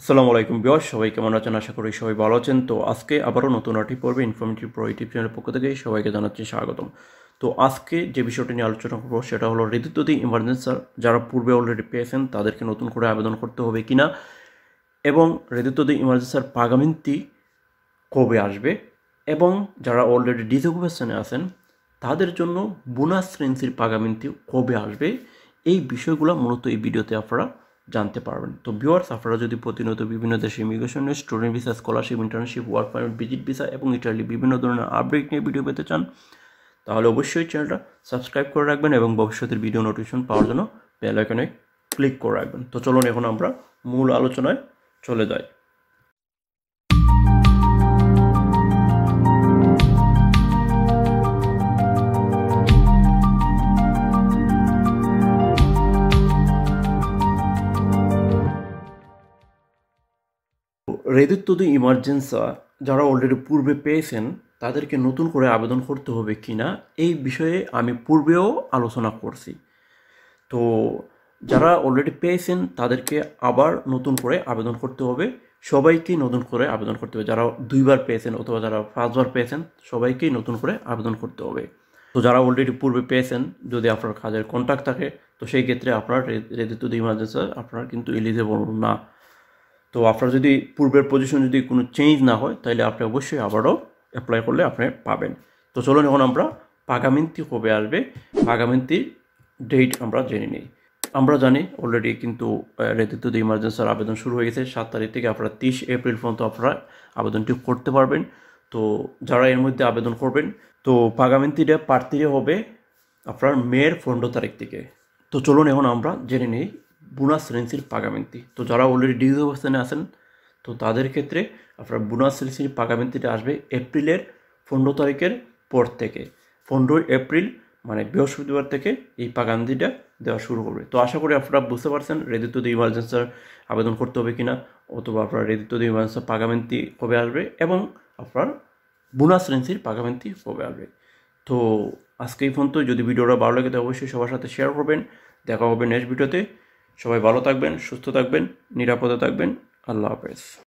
আসসালামু আলাইকুম বিয়াস সবাই কেমন আছেন আশা করি সবাই ভালো আছেন তো আজকে আবারও নতুন আটি পর্বে ইনফরমেটিভ প্রো ইউটিউব চ্যানেলের পক্ষ থেকে সবাইকে জানাচ্ছি স্বাগতম তো আজকে যে বিষয়টি নিয়ে আলোচনা করবো সেটা হলো ঋতুদ্যুতি ইমার্জেন্সি যারা পূর্বে অলরেডি পেয়েছেন তাদেরকে নতুন করে আবেদন করতে হবে কি না এবং ঋতুদ্যুতি ইমার্জেন্সার পাগামিন্তি কবে আসবে এবং যারা অলরেডি ডিসঅকুপেশনে আছেন তাদের জন্য বোনাস রেন্সির পাগামিন্তি কবে আসবে এই বিষয়গুলো মূলত এই ভিডিওতে আপনারা জানতে পারবেন তো ভিউয়ার্স আপনারা যদি প্রতিনিয়ত বিভিন্ন দেশে ইমিগ্রেশনে student visa scholarship internship work permit visit visa এবং ইটালি বিভিন্ন ধরনের আপডেট নিয়ে ভিডিও পেতে চান তাহলে অবশ্যই চ্যানেলটা সাবস্ক্রাইব করে রাখবেন এবং ভবিষ্যতের ভিডিও নোটিফিকেশন পাওয়ার জন্য বেল আইকনে ক্লিক করে রাখবেন তো চলুন এখন আমরা মূল আলোচনায় চলে যাই রেদিত্ব রেদুত্তদু ইমার্জেন্সা যারা অলরেডি পূর্বে পেয়েছেন তাদেরকে নতুন করে আবেদন করতে হবে কি না এই বিষয়ে আমি পূর্বেও আলোচনা করছি তো যারা অলরেডি পেয়েছেন তাদেরকে আবার নতুন করে আবেদন করতে হবে সবাইকেই নতুন করে আবেদন করতে হবে যারা দুইবার পেয়েছেন অথবা যারা পাঁচবার পেয়েছেন সবাইকেই নতুন করে আবেদন করতে হবে তো যারা অলরেডি পূর্বে পেয়েছেন যদি আপনার কাজের কন্ট্যাক্ট থাকে তো সেই ক্ষেত্রে আপনার রেদিত্ব রেদিত ইমার্জেন্সি আপনার কিন্তু এলিজেবল না তো আপনার যদি পূর্বের পজিশন যদি কোনো চেঞ্জ না হয় তাহলে আপনি অবশ্যই আবারও অ্যাপ্লাই করলে আপনি পাবেন তো চলুন এখন আমরা পাগামিন্তি কবে আসবে পাগামিন্তির ডেট আমরা জেনে নিই আমরা জানি অলরেডি কিন্তু দিয়ে ইমার্জেন্সির আবেদন শুরু হয়ে গেছে সাত তারিখ থেকে আপনারা তিরিশ এপ্রিল পর্যন্ত আপনারা আবেদনটি করতে পারবেন তো যারা এর মধ্যে আবেদন করবেন তো পাগামিন্তিটা প্রার্থীরা হবে আপনার মেয়ের পনেরো তারিখ থেকে তো চলুন এখন আমরা জেনে নিই বোনাস রেন্সির পাগামেন্তি তো যারা অলরেডি ডিগ্রি অবস্থানে আছেন তো তাদের ক্ষেত্রে আপনার বোনাস রেন্সির পাকামেন্তিটা আসবে এপ্রিলের পনেরো তারিখের পর থেকে পনেরোই এপ্রিল মানে বৃহস্পতিবার থেকে এই পাকামেন্তিটা দেওয়া শুরু করবে তো আশা করি আপনারা বুঝতে পারছেন রেদি টু দি ইমার্জেন্সার আবেদন করতে হবে কিনা অথবা আপনার রেদিত টু দি ইমার্জেন্সার কবে আসবে এবং আপনার বোনাস রেন্সির পাকামেন্তি কবে আসবে তো আজকে এই তো যদি ভিডিওটা ভালো লাগে তো অবশ্যই সবার সাথে শেয়ার করবেন দেখা হবে নেক্সট ভিডিওতে সবাই ভালো থাকবেন সুস্থ থাকবেন নিরাপদে থাকবেন আল্লাহ হাফেজ